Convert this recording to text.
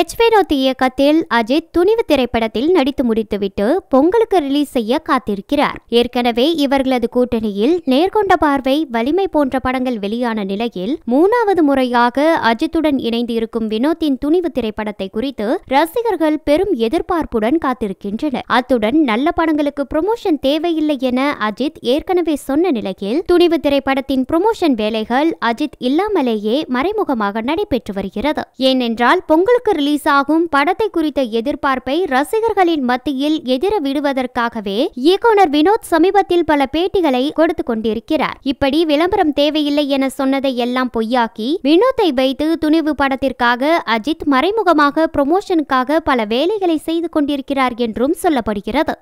H Vinod இயக்கத்தில் அஜித் துணிவு திரைப்படத்தில் நடித்து முடித்துவிட்டு பொங்கலுக்கு ரிலீஸ் செய்ய காத்திருக்கிறார் ஏற்கனவே இவர்களது கூட்டணியில் நேர்கொண்ட பார்வை வலிமை போன்ற படங்கள் வெளியான நிலையில் மூணாவது முறையாக அஜித்துடன் இணைந்து இருக்கும் வினோத்தின் துணிவு திரைப்படத்தை குறித்து ரசிகர்கள் பெரும் எதிர்பார்ப்புடன் காத்திருக்கின்றனர் அத்துடன் நல்ல படங்களுக்கு ப்ரொமோஷன் தேவையில்லை என அஜித் ஏற்கனவே சொன்ன நிலையில் துணிவு திரைப்படத்தின் ப்ரொமோஷன் வேலைகள் அஜித் இல்லாமலேயே மறைமுகமாக நடைபெற்று வருகிறது ஏனென்றால் பொங்கலுக்கு ரிலீஸ் ஆகும் படத்தை குறித்த எதிர்பார்ப்பை ரசிகர்களின் மத்தியில் எதிர விடுவதற்காகவே இயக்குனர் வினோத் சமீபத்தில் பல பேட்டிகளை கொடுத்து கொண்டிருக்கிறார் இப்படி விளம்பரம் தேவையில்லை என சொன்னதை எல்லாம் பொய்யாக்கி வினோத்தை வைத்து துணிவு படத்திற்காக அஜித் மறைமுகமாக ப்ரொமோஷனுக்காக பல வேலைகளை செய்து கொண்டிருக்கிறார் என்றும் சொல்லப்படுகிறது